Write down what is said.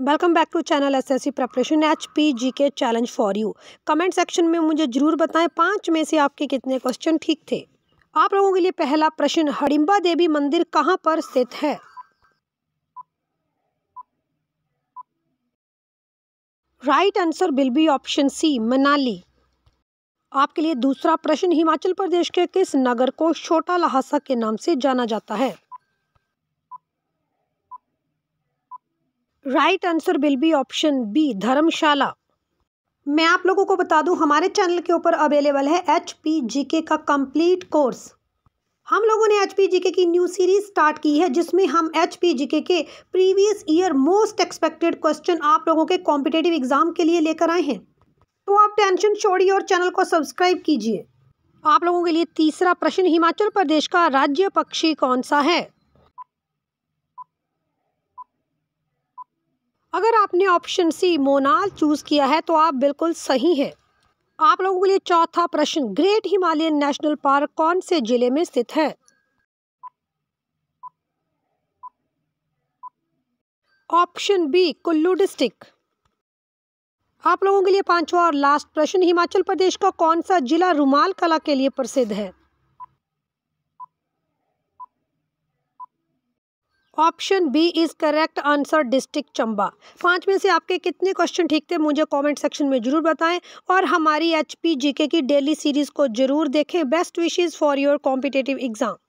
welcome back to channel S S C preparation H P G K challenge for you comment section में मुझे ज़रूर बताएं पाँच में से आपके कितने क्वेश्चन ठीक थे आप लोगों के लिए पहला प्रश्न हडिम्बा देवी मंदिर कहाँ पर स्थित है right answer will be option C Manali आपके लिए दूसरा प्रश्न हिमाचल प्रदेश के किस नगर को छोटा लहासा के नाम से जाना जाता है right answer will be option B Dharamshala मैं आप लोगों को बता दूं हमारे चैनल के ऊपर अवेलेबल है एच पी जी के का कंप्लीट कोर्स हम लोगों ने एच पी जी के की न्यू सीरीज स्टार्ट की है जिसमें हम एच पी जी के के previous year most expected question आप लोगों के कॉम्पिटेटिव एग्ज़ाम के लिए लेकर आए हैं तो आप टेंशन छोड़िए और चैनल को सब्सक्राइब कीजिए आप लोगों के लिए तीसरा प्रश्न हिमाचल प्रदेश का राज्य पक्षी कौन सा है अगर आपने ऑप्शन सी मोनाल चूज़ किया है तो आप बिल्कुल सही हैं आप लोगों के लिए चौथा प्रश्न ग्रेट हिमालयन नेशनल पार्क कौन से ज़िले में स्थित है ऑप्शन बी कुल्लू डिस्ट्रिक्ट आप लोगों के लिए पांचवा और लास्ट प्रश्न हिमाचल प्रदेश का कौन सा जिला रुमाल कला के लिए प्रसिद्ध है option B is correct answer district Chamba पाँच में से आपके कितने क्वेश्चन ठीक थे मुझे कमेंट सेक्शन में ज़रूर बताएं और हमारी एच पी जी के की डेली सीरीज़ को ज़रूर देखें best wishes for your competitive exam